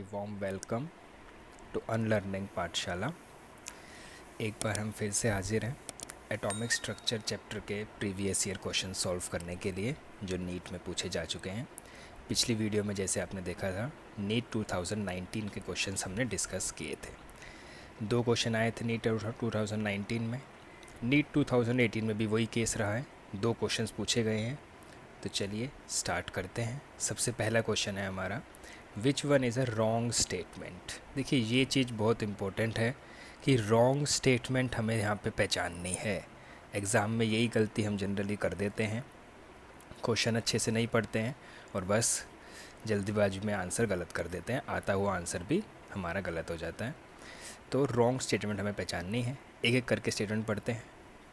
Very warm welcome to unlearning Pathshala एक बार हम फिर से हाजिर हैं एटॉमिक स्ट्रक्चर चैप्टर के प्रीवियस ईयर क्वेश्चन सॉल्व करने के लिए जो नीट में पूछे जा चुके हैं पिछली वीडियो में जैसे आपने देखा था नीट 2019 के क्वेश्चन हमने डिस्कस किए थे दो क्वेश्चन आए थे नीट 2019 में नीट 2018 में भी वही केस रहा है दो क्वेश्चंस पूछे गए हैं तो चलिए स्टार्ट करते हैं सबसे पहला क्वेश्चन है हमारा which one is a wrong statement देखिए ये चीज़ बहुत इम्पोर्टेंट है कि रॉन्ग स्टेटमेंट हमें यहाँ पे पहचाननी है एग्ज़ाम में यही गलती हम जनरली कर देते हैं क्वेश्चन अच्छे से नहीं पढ़ते हैं और बस जल्दबाजी में आंसर गलत कर देते हैं आता हुआ आंसर भी हमारा गलत हो जाता है तो रॉन्ग स्टेटमेंट हमें पहचाननी है एक एक करके स्टेटमेंट पढ़ते हैं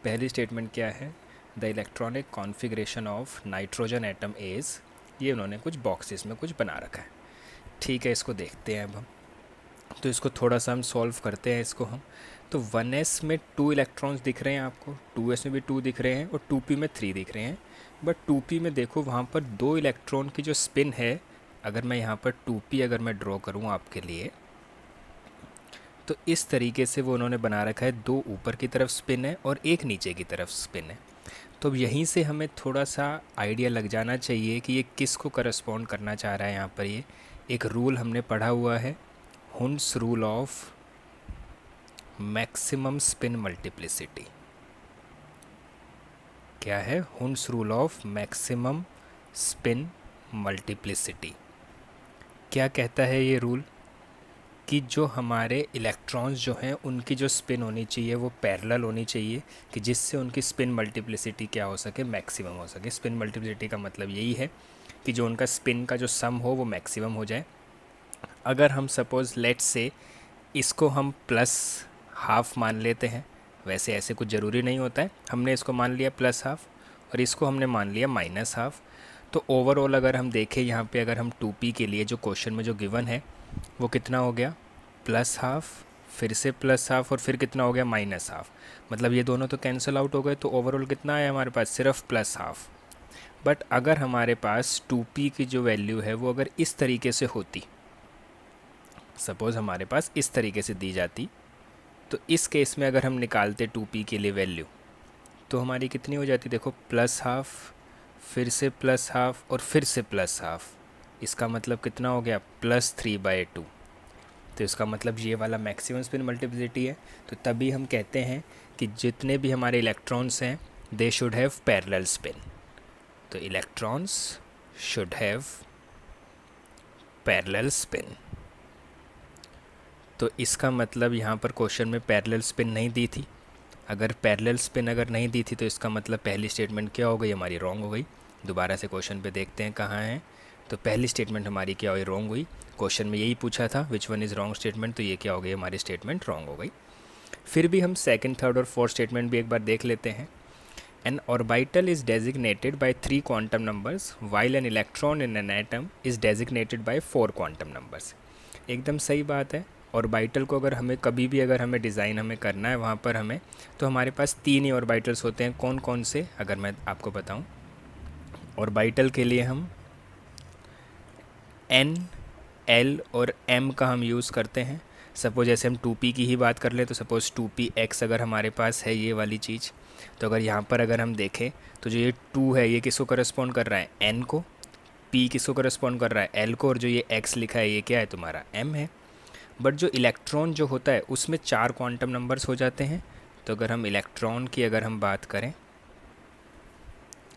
पहली स्टेटमेंट क्या है the electronic configuration of nitrogen atom as ये उन्होंने कुछ बॉक्सेस में कुछ बना रखा है ठीक है इसको देखते हैं अब हम तो इसको थोड़ा सा हम सॉल्व करते हैं इसको हम तो वन एस में टू इलेक्ट्रॉन्स दिख रहे हैं आपको टू एस में भी टू दिख रहे हैं और टू पी में थ्री दिख रहे हैं बट टू पी में देखो वहाँ पर दो इलेक्ट्रॉन की जो स्पिन है अगर मैं यहाँ पर टू पी अगर मैं ड्रॉ करूँ आपके लिए तो इस तरीके से वो उन्होंने बना रखा है दो ऊपर की तरफ स्पिन है और एक नीचे की तरफ स्पिन है तो अब यहीं से हमें थोड़ा सा आइडिया लग जाना चाहिए कि ये किस को करस्पॉन्ड करना चाह रहा है यहाँ पर ये एक रूल हमने पढ़ा हुआ है Hund's rule of maximum spin multiplicity क्या है Hund's rule of maximum spin multiplicity क्या कहता है ये रूल कि जो हमारे इलेक्ट्रॉन्स जो हैं उनकी जो स्पिन होनी चाहिए वो पैरेलल होनी चाहिए कि जिससे उनकी स्पिन मल्टीप्लिसिटी क्या हो सके मैक्सिमम हो सके स्पिन मल्टीप्लिसिटी का मतलब यही है कि जो उनका स्पिन का जो सम हो वो मैक्सिमम हो जाए अगर हम सपोज़ लेट से इसको हम प्लस हाफ़ मान लेते हैं वैसे ऐसे कुछ ज़रूरी नहीं होता है हमने इसको मान लिया प्लस हाफ़ और इसको हमने मान लिया माइनस हाफ़ तो ओवरऑल अगर हम देखें यहाँ पे अगर हम टू पी के लिए जो क्वेश्चन में जो गिवन है वो कितना हो गया प्लस हाफ़ फिर से प्लस हाफ़ और फिर कितना हो गया माइनस हाफ़ मतलब ये दोनों तो कैंसिल आउट हो गए तो ओवरऑल कितना आया हमारे पास सिर्फ प्लस हाफ़ बट अगर हमारे पास टू पी की जो वैल्यू है वो अगर इस तरीके से होती सपोज़ हमारे पास इस तरीके से दी जाती तो इस केस में अगर हम निकालते टू पी के लिए वैल्यू तो हमारी कितनी हो जाती देखो प्लस हाफ़ फिर से प्लस हाफ़ और फिर से प्लस हाफ़ इसका मतलब कितना हो गया प्लस थ्री बाई टू तो इसका मतलब ये वाला मैक्सिमम स्पिन मल्टीप्लिसिटी है तो तभी हम कहते हैं कि जितने भी हमारे इलेक्ट्रॉन्स हैं they should have parallel spin तो electrons should have parallel spin तो इसका मतलब यहाँ पर क्वेश्चन में पैरेलल स्पिन नहीं दी थी अगर पैरेलल स्पिन अगर नहीं दी थी तो इसका मतलब पहली स्टेटमेंट क्या हो गई हमारी रॉन्ग हो गई दोबारा से क्वेश्चन पे देखते हैं कहाँ हैं तो पहली स्टेटमेंट हमारी क्या हुई रॉन्ग हुई क्वेश्चन में यही पूछा था which one is wrong statement तो ये क्या हो गई हमारी स्टेटमेंट रॉन्ग हो गई फिर भी हम सेकेंड थर्ड और फोर्थ स्टेटमेंट भी एक बार देख लेते हैं An orbital is designated by three quantum numbers while an electron in an atom is designated by four quantum numbers. एकदम सही बात है बाइटल को अगर हमें कभी भी अगर हमें डिज़ाइन हमें करना है वहाँ पर हमें तो हमारे पास तीन ही बाइटल्स होते हैं कौन कौन से अगर मैं आपको बताऊँ बाइटल के लिए हम एन एल और एम का हम यूज़ करते हैं सपोज़ जैसे हम टू पी की ही बात कर लें तो सपोज़ टू पी एक्स अगर हमारे पास है ये वाली चीज़ तो अगर यहाँ पर अगर हम देखें तो जो ये टू है ये किसको करस्पॉन्ड कर रहा है एन को पी किसको करस्पॉन्ड कर रहा है एल को और जो ये एक्स लिखा है ये क्या है तुम्हारा एम है बट जो इलेक्ट्रॉन जो होता है उसमें चार क्वांटम नंबर्स हो जाते हैं तो अगर हम इलेक्ट्रॉन की अगर हम बात करें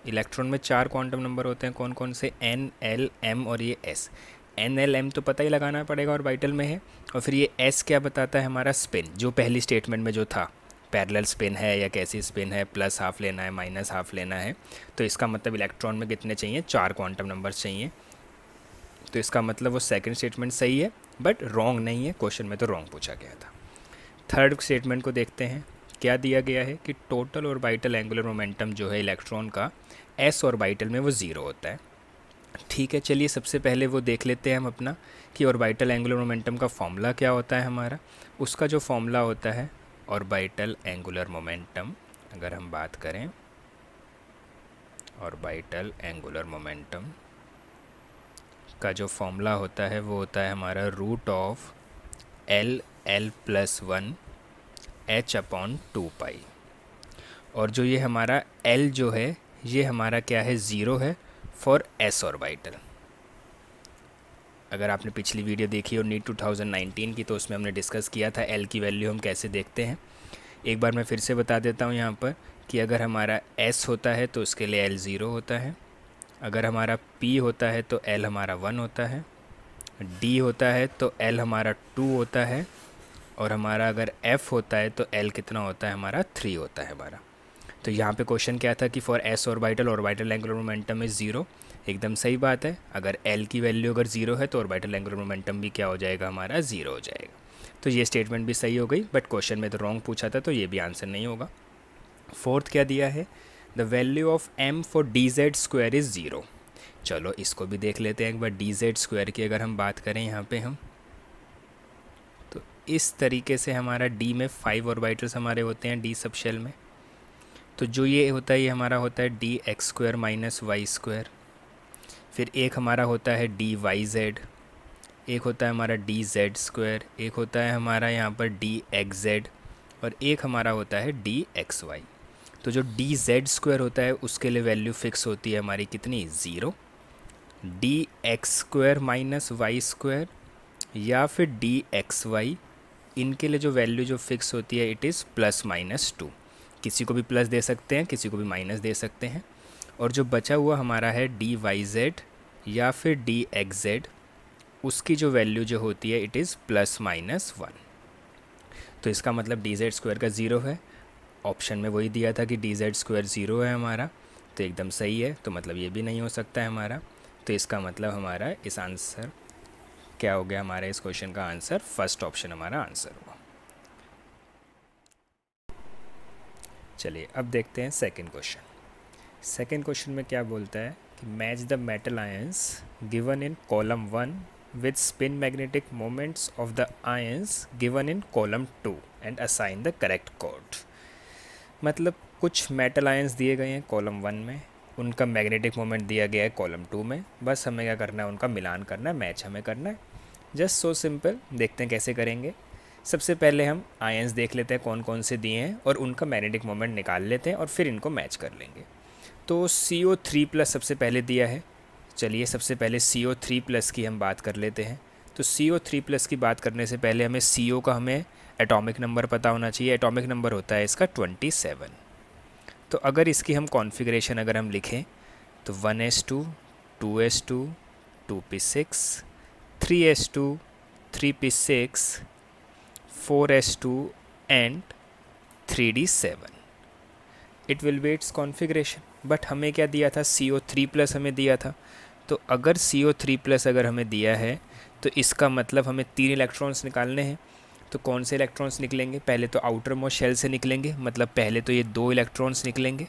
इलेक्ट्रॉन में चार क्वांटम नंबर होते हैं कौन कौन से एन एल एम और ये एस एन एल एम तो पता ही लगाना पड़ेगा और वाइटल में है और फिर ये एस क्या बताता है हमारा स्पिन जो पहली स्टेटमेंट में जो था पैरेलल स्पिन है या कैसी स्पिन है प्लस हाफ लेना है माइनस हाफ लेना है तो इसका मतलब इलेक्ट्रॉन में कितने चाहिए चार क्वांटम नंबर्स चाहिए तो इसका मतलब वो सेकंड स्टेटमेंट सही है बट रॉन्ग नहीं है क्वेश्चन में तो रॉन्ग पूछा गया था थर्ड स्टेटमेंट को देखते हैं क्या दिया गया है कि टोटल और बाइटल एंगुलर मोमेंटम जो है इलेक्ट्रॉन का एस और बाइटल में वो ज़ीरो होता है ठीक है चलिए सबसे पहले वो देख लेते हैं हम अपना कि ऑर्बिटल एंगुलर मोमेंटम का फॉर्मूला क्या होता है हमारा उसका जो फॉर्मूला होता है ऑर्बिटल एंगुलर मोमेंटम अगर हम बात करें ऑर्बिटल एंगुलर मोमेंटम का जो फॉर्मूला होता है वो होता है हमारा root of l l plus one h upon two pi और जो ये हमारा एल जो है ये हमारा क्या है ज़ीरो है फॉर एस ऑर्बिटल अगर आपने पिछली वीडियो देखी हो नीट 2019 की तो उसमें हमने डिस्कस किया था एल की वैल्यू हम कैसे देखते हैं एक बार मैं फिर से बता देता हूँ यहाँ पर कि अगर हमारा एस होता है तो उसके लिए एल ज़ीरो होता है अगर हमारा पी होता है तो एल हमारा वन होता है डी होता है तो एल हमारा टू होता है और हमारा अगर एफ़ होता है तो एल कितना होता है हमारा थ्री होता है हमारा तो यहाँ पे क्वेश्चन क्या था कि for s orbital orbital angular momentum is zero एकदम सही बात है अगर एल की वैल्यू अगर ज़ीरो है तो ऑर्बिटल एंगुलर मोमेंटम भी क्या हो जाएगा हमारा ज़ीरो हो जाएगा तो ये स्टेटमेंट भी सही हो गई बट क्वेश्चन में तो रॉन्ग पूछा था तो ये भी आंसर नहीं होगा फोर्थ क्या दिया है the value of m for d z square is zero चलो इसको भी देख लेते हैं एक बार डी जेड स्क्वायर की अगर हम बात करें यहाँ पे हम तो इस तरीके से हमारा डी में फाइव ऑर्बिटल्स हमारे होते हैं डी सब शेल में तो जो ये होता है ये हमारा होता है d x square minus y square फिर एक हमारा होता है डी वाई जेड एक होता है हमारा डी जेड स्क्वायर एक होता है हमारा यहाँ पर डी एक्स जेड और एक हमारा होता है डी एक्स वाई तो जो डी जेड स्क्वायर होता है उसके लिए वैल्यू फिक्स होती है हमारी कितनी zero d x square minus y square या फिर डी एक्स वाई इनके लिए जो वैल्यू जो फिक्स होती है it is plus minus two किसी को भी प्लस दे सकते हैं किसी को भी माइनस दे सकते हैं और जो बचा हुआ हमारा है डी वाई जेड या फिर डी एक्स जेड उसकी जो वैल्यू जो होती है it is plus minus one तो इसका मतलब डी जेड स्क्वायर का ज़ीरो है ऑप्शन में वही दिया था कि डी जेड स्क्वायर ज़ीरो है हमारा तो एकदम सही है तो मतलब ये भी नहीं हो सकता है हमारा तो इसका मतलब हमारा इस आंसर क्या हो गया हमारा इस क्वेश्चन का आंसर फर्स्ट ऑप्शन हमारा आंसर हुआ चलिए अब देखते हैं सेकेंड क्वेश्चन सेकेंड क्वेश्चन में क्या बोलता है कि match the metal ions given in column one with spin magnetic moments of the ions given in column two and assign the correct code मतलब कुछ मेटल आयंस दिए गए हैं कॉलम वन में उनका मैग्नेटिक मोमेंट दिया गया है कॉलम टू में बस हमें क्या करना है उनका मिलान करना है मैच हमें करना है जस्ट सो सिंपल देखते हैं कैसे करेंगे सबसे पहले हम आयंस देख लेते हैं कौन कौन से दिए हैं और उनका मैग्नेटिक मोमेंट निकाल लेते हैं और फिर इनको मैच कर लेंगे तो सी ओ थ्री प्लस सबसे पहले दिया है चलिए सबसे पहले सी ओ थ्री प्लस की हम बात कर लेते हैं तो सी ओ थ्री प्लस की बात करने से पहले हमें सी ओ का हमें एटॉमिक नंबर पता होना चाहिए एटॉमिक नंबर होता है इसका ट्वेंटी सेवन तो अगर इसकी हम कॉन्फ़िगरेशन अगर हम लिखें तो one s two two s two two p six three s two three p six 4s2 and 3d7 it will be its configuration but हमें क्या दिया था सी ओ थ्री प्लस हमें दिया था तो अगर सी ओ थ्री प्लस अगर हमें दिया है तो इसका मतलब हमें तीन इलेक्ट्रॉन्स निकालने हैं तो कौन से इलेक्ट्रॉन्स निकलेंगे पहले तो आउटर मोस्ट शेल से निकलेंगे मतलब पहले तो ये दो इलेक्ट्रॉन्स निकलेंगे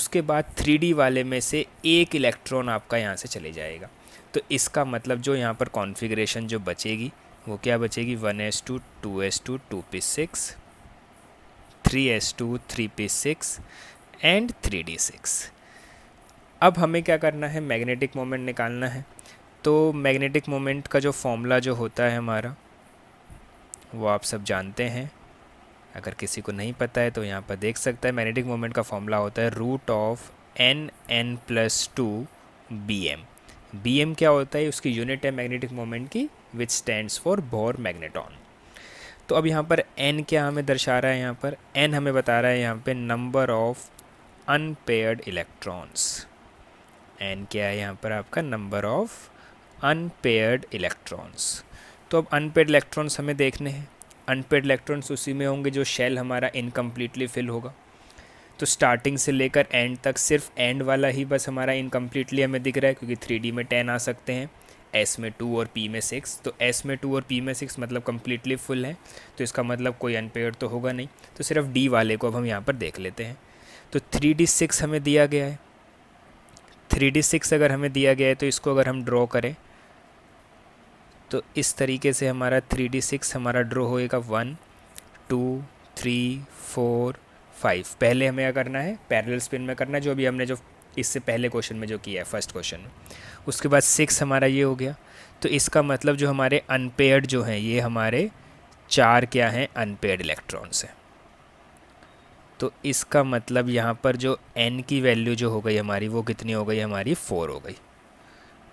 उसके बाद थ्री डी वाले में से एक इलेक्ट्रॉन आपका यहाँ से चले जाएगा तो इसका मतलब जो यहाँ पर कॉन्फिग्रेशन जो बचेगी वो क्या बचेगी one s two two s two two p six three s two three p six and three d six अब हमें क्या करना है मैग्नेटिक मोमेंट निकालना है तो मैग्नेटिक मोमेंट का जो फॉर्मूला जो होता है हमारा वो आप सब जानते हैं अगर किसी को नहीं पता है तो यहाँ पर देख सकता है मैग्नेटिक मोमेंट का फॉर्मूला होता है root of n n plus two BM BM बी एम क्या होता है उसकी यूनिट है मैग्नेटिक मोमेंट की which stands for Bohr magneton तो अब यहाँ पर एन क्या हमें दर्शा रहा है यहाँ पर एन हमें बता रहा है यहाँ पे number of unpaired electrons n क्या है यहाँ पर आपका नंबर ऑफ अनपेयर्ड इलेक्ट्रॉन्स तो अब अनपेड इलेक्ट्रॉन्स हमें देखने हैं अनपेड इलेक्ट्रॉन्स उसी में होंगे जो शेल हमारा इनकम्प्लीटली फिल होगा तो स्टार्टिंग से लेकर एंड तक सिर्फ एंड वाला ही बस हमारा इनकम्प्लीटली हमें दिख रहा है क्योंकि थ्री में टेन आ सकते हैं एस में टू और पी में सिक्स तो एस में टू और पी में सिक्स मतलब कम्प्लीटली फुल है तो इसका मतलब कोई अनपेयर तो होगा नहीं तो सिर्फ डी वाले को अब हम यहाँ पर देख लेते हैं तो थ्री डी सिक्स हमें दिया गया है थ्री डी सिक्स अगर हमें दिया गया है तो इसको अगर हम ड्रॉ करें तो इस तरीके से हमारा थ्री डी सिक्स हमारा ड्रॉ होएगा one two three four five पहले हमें करना है पैरेलल स्पिन में करना है जो अभी हमने जो इससे पहले क्वेश्चन में जो किया है फर्स्ट क्वेश्चन में उसके बाद सिक्स हमारा ये हो गया तो इसका मतलब जो हमारे अनपेयर्ड जो हैं ये हमारे चार क्या हैं अनपेयर्ड इलेक्ट्रॉन्स हैं तो इसका मतलब यहाँ पर जो एन की वैल्यू जो हो गई हमारी वो कितनी हो गई हमारी फ़ोर हो गई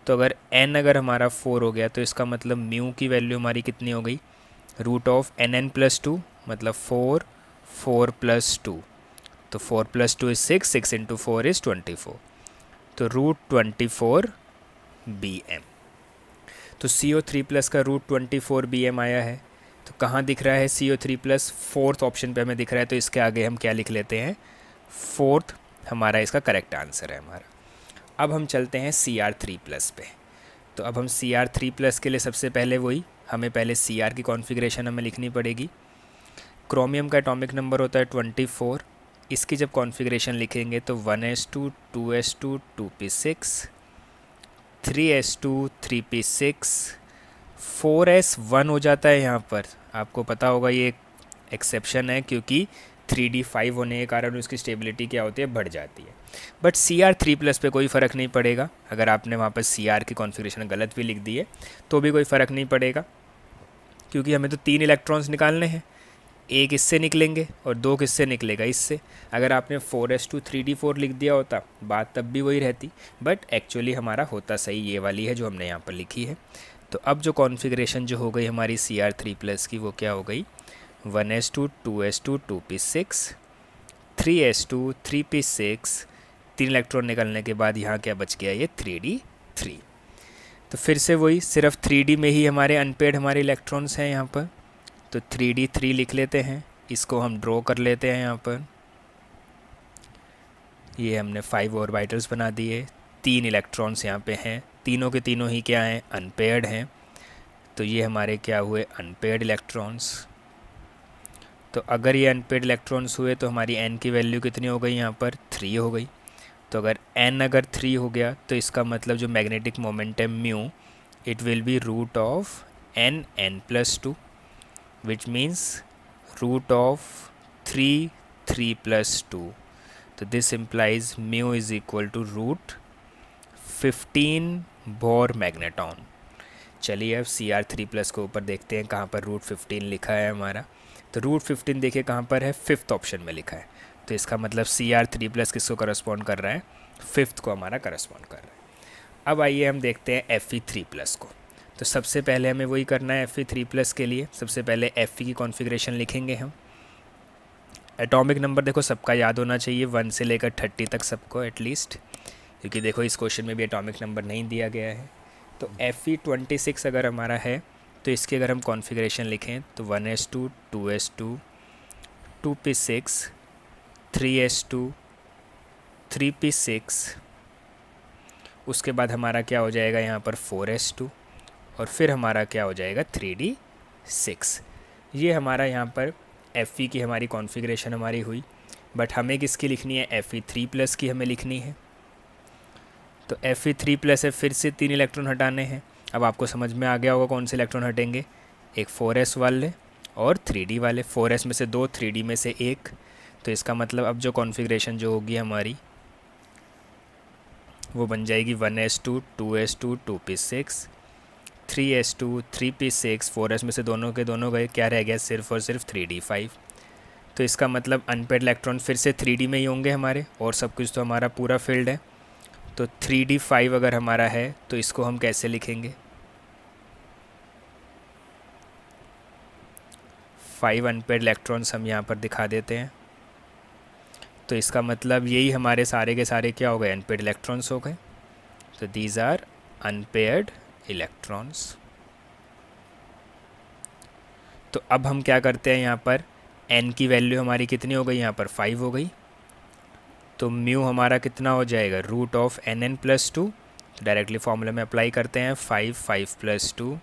तो अगर एन अगर हमारा फ़ोर हो गया तो इसका मतलब म्यू की वैल्यू हमारी कितनी हो गई root of n n plus two मतलब फ़ोर फोर प्लस टू तो four plus two is six six into four is twenty four तो रूट ट्वेंटी फोर बी एम तो सी ओ थ्री प्लस का रूट ट्वेंटी फोर बी एम आया है तो कहाँ दिख रहा है C O three plus fourth option पे हमें दिख रहा है तो इसके आगे हम क्या लिख लेते हैं फोर्थ हमारा इसका करेक्ट आंसर है हमारा अब हम चलते हैं सी आर थ्री प्लस पे तो अब हम सी आर थ्री प्लस के लिए सबसे पहले वही हमें पहले सी आर की कॉन्फ़िगरेशन हमें लिखनी पड़ेगी क्रोमियम का एटॉमिक नंबर होता है ट्वेंटी फोर इसकी जब कॉन्फ़िगरेशन लिखेंगे तो one s two two s two two p six three s two three p six four s one हो जाता है यहाँ पर आपको पता होगा ये एक्सेप्शन है क्योंकि थ्री डी फाइव होने के कारण उसकी स्टेबिलिटी क्या होती है बढ़ जाती है but C R three plus पर कोई फ़र्क नहीं पड़ेगा अगर आपने वहाँ पर सी आर की कॉन्फ़िगरेशन गलत भी लिख दी है तो भी कोई फ़र्क नहीं पड़ेगा क्योंकि हमें तो तीन इलेक्ट्रॉन्स निकालने हैं एक इससे निकलेंगे और दो किससे निकलेगा इससे अगर आपने four s two three d four लिख दिया होता बात तब भी वही रहती बट एक्चुअली हमारा होता सही ये वाली है जो हमने यहाँ पर लिखी है तो अब जो कॉन्फ़िगरेशन जो हो गई हमारी सी आर थ्री प्लस की वो क्या हो गई one s two two s two two p six three s two three p six तीन इलेक्ट्रॉन निकलने के बाद यहाँ क्या बच गया ये थ्री डी थ्री तो फिर से वही सिर्फ थ्री डी में ही हमारे अनपेड हमारे इलेक्ट्रॉन्स हैं यहाँ पर तो थ्री डी थ्री लिख लेते हैं इसको हम ड्रॉ कर लेते हैं यहाँ पर ये हमने फाइव ऑर्बिटल्स बना दिए तीन इलेक्ट्रॉन्स यहाँ पे हैं तीनों के तीनों ही क्या हैं अनपेड हैं तो ये हमारे क्या हुए अनपेड इलेक्ट्रॉन्स तो अगर ये अनपेड इलेक्ट्रॉन्स हुए तो हमारी एन की वैल्यू कितनी हो गई यहाँ पर थ्री हो गई तो अगर एन अगर थ्री हो गया तो इसका मतलब जो magnetic momentum mu it will be root of n n plus two which means root of 3 3 plus 2 so this implies mu is equal to root 15 Bohr magneton चलिए अब सी आर थ्री प्लस को ऊपर देखते हैं कहाँ पर रूट फिफ्टीन लिखा है हमारा तो रूट फिफ्टीन देखिए कहाँ पर है फिफ्थ ऑप्शन में लिखा है तो इसका मतलब सी आर थ्री प्लस किसको करस्पॉन्ड कर रहा है फिफ्थ को हमारा करस्पॉन्ड कर रहा है अब आइए हम देखते हैं एफ ई थ्री प्लस को तो सबसे पहले हमें वही करना है एफ ई थ्री प्लस के लिए सबसे पहले एफ ई e की कॉन्फ़िगरेशन लिखेंगे हम एटॉमिक नंबर देखो सबका याद होना चाहिए वन से लेकर थर्टी तक सबको एटलीस्ट क्योंकि देखो इस क्वेश्चन में भी एटॉमिक नंबर नहीं दिया गया है तो एफ ई ट्वेंटी सिक्स अगर हमारा है तो इसके अगर हम कॉन्फ़िगरेशन लिखें तो one s two two s two two p six three s two three p six उसके बाद हमारा क्या हो जाएगा यहाँ पर फोर एस टू और फिर हमारा क्या हो जाएगा थ्री डी सिक्स ये हमारा यहाँ पर एफ़ e की हमारी कॉन्फ़िगरेशन हमारी हुई बट हमें किसकी लिखनी है एफ़ ई थ्री प्लस की हमें लिखनी है तो एफ़ ई थ्री प्लस है फिर से तीन इलेक्ट्रॉन हटाने हैं अब आपको समझ में आ गया होगा कौन से इलेक्ट्रॉन हटेंगे एक फोर एस वाले और थ्री डी वाले फोर एस में से दो थ्री डी में से एक तो इसका मतलब अब जो कॉन्फ़िगरेशन जो होगी हमारी वो बन जाएगी one s two two s two two p six three s two three p six four s में से दोनों के दोनों गए क्या रह गया सिर्फ और सिर्फ थ्री डी फाइव तो इसका मतलब अनपेड इलेक्ट्रॉन फिर से थ्री डी में ही होंगे हमारे और सब कुछ तो हमारा पूरा फील्ड है तो थ्री डी फाइव अगर हमारा है तो इसको हम कैसे लिखेंगे फाइव अनपेड इलेक्ट्रॉन्स हम यहाँ पर दिखा देते हैं तो इसका मतलब यही हमारे सारे के सारे क्या हो गए अनपेड इलेक्ट्रॉन्स हो गए तो दीज आर अनपेयर्ड इलेक्ट्रॉन्स तो अब हम क्या करते हैं यहाँ पर एन की वैल्यू हमारी कितनी हो गई यहाँ पर फाइव हो गई तो म्यू हमारा कितना हो जाएगा root of n n plus two तो डायरेक्टली फॉर्मूला में अप्लाई करते हैं five five plus two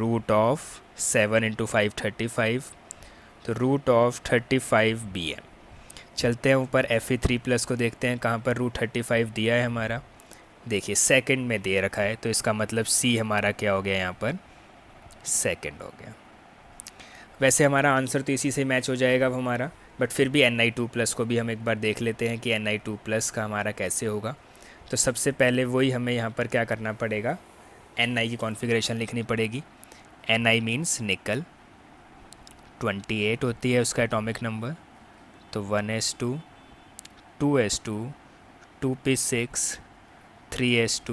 root of seven into five thirty five तो root of thirty five BM एम चलते हैं ऊपर एफ ई थ्री प्लस को देखते हैं कहाँ पर रूट थर्टी फाइव दिया है हमारा देखिए सेकंड में दे रखा है तो इसका मतलब सी हमारा क्या हो गया यहाँ पर सेकंड हो गया वैसे हमारा आंसर तो इसी से मैच हो जाएगा अब हमारा बट फिर भी एन आई टू प्लस को भी हम एक बार देख लेते हैं कि एन आई टू प्लस का हमारा कैसे होगा तो सबसे पहले वही हमें यहाँ पर क्या करना पड़ेगा एन आई की कॉन्फ़िगरेशन लिखनी पड़ेगी N I means nickel twenty eight होती है उसका एटॉमिक नंबर तो one s two two s two two p six 3s2,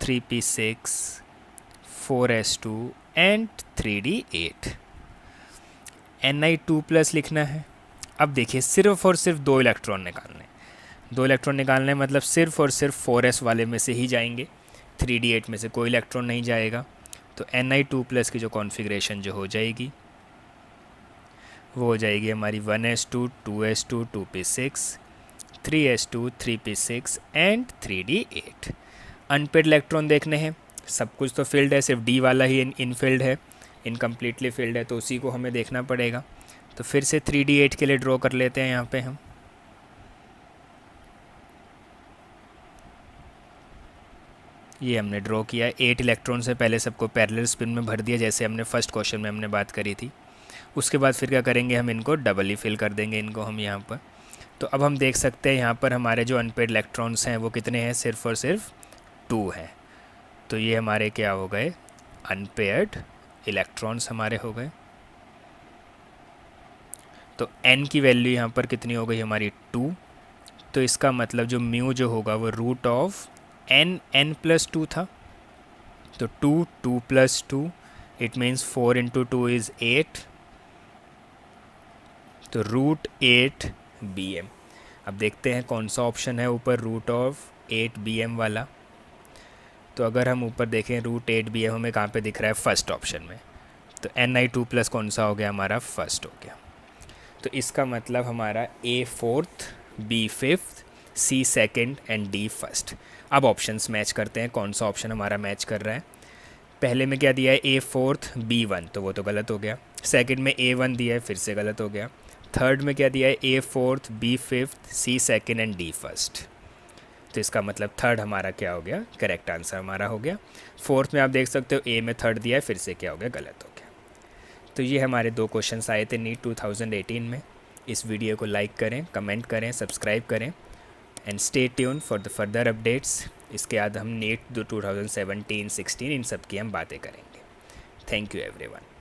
3p6, 4s2 and 3d8 Ni2 plus लिखना है अब देखिए सिर्फ और सिर्फ दो इलेक्ट्रॉन निकालने दो इलेक्ट्रॉन निकालने मतलब सिर्फ और सिर्फ 4s वाले में से ही जाएंगे 3d8 में से कोई इलेक्ट्रॉन नहीं जाएगा तो Ni2 प्लस की जो कॉन्फ़िगरेशन जो हो जाएगी वो हो जाएगी हमारी 1s2, 2s2, 2p6, 3s2, 3p6 and 3d8 unpaired electron देखने हैं सब कुछ तो फील्ड है सिर्फ डी वाला ही इनफील्ड है इनकम्प्लीटली फील्ड है तो उसी को हमें देखना पड़ेगा तो फिर से 3d8 के लिए ड्रॉ कर लेते हैं यहाँ पे हम ये हमने ड्रॉ किया एट इलेक्ट्रॉन से पहले सबको पैरेलल स्पिन में भर दिया जैसे हमने फर्स्ट क्वेश्चन में हमने बात करी थी उसके बाद फिर क्या करेंगे हम इनको डबल ही फिल कर देंगे इनको हम यहाँ पर तो अब हम देख सकते हैं यहाँ पर हमारे जो अनपेड इलेक्ट्रॉन्स हैं वो कितने हैं सिर्फ और सिर्फ टू हैं तो ये हमारे क्या हो गए अनपेड इलेक्ट्रॉन्स हमारे हो गए तो n की वैल्यू यहाँ पर कितनी हो गई हमारी टू तो इसका मतलब जो म्यू जो होगा वो root of n n plus two था तो two two plus two it means four into two is eight तो रूट एट बी एम अब देखते हैं कौन सा ऑप्शन है ऊपर रूट ऑफ एट बी एम वाला तो अगर हम ऊपर देखें रूट एट बी एम हमें कहाँ पे दिख रहा है फर्स्ट ऑप्शन में तो एन आई टू प्लस कौन सा हो गया हमारा फर्स्ट हो गया तो इसका मतलब हमारा A fourth B fifth C second and D first अब ऑप्शंस मैच करते हैं कौन सा ऑप्शन हमारा मैच कर रहा है पहले में क्या दिया है ए फोर्थ बी वन तो वो तो गलत हो गया सेकंड में ए वन दिया है फिर से गलत हो गया थर्ड में क्या दिया है A fourth B fifth C second and D first तो इसका मतलब थर्ड हमारा क्या हो गया करेक्ट आंसर हमारा हो गया फोर्थ में आप देख सकते हो ए में थर्ड दिया है फिर से क्या हो गया गलत हो गया तो ये हमारे दो क्वेश्चन आए थे नीट 2018 में इस वीडियो को लाइक करें कमेंट करें सब्सक्राइब करें and stay tune for the further updates इसके बाद हम नीट दो टू थाउजेंड सेवनटीन सिक्सटीन इन सब की हम बातें करेंगे थैंक यू एवरी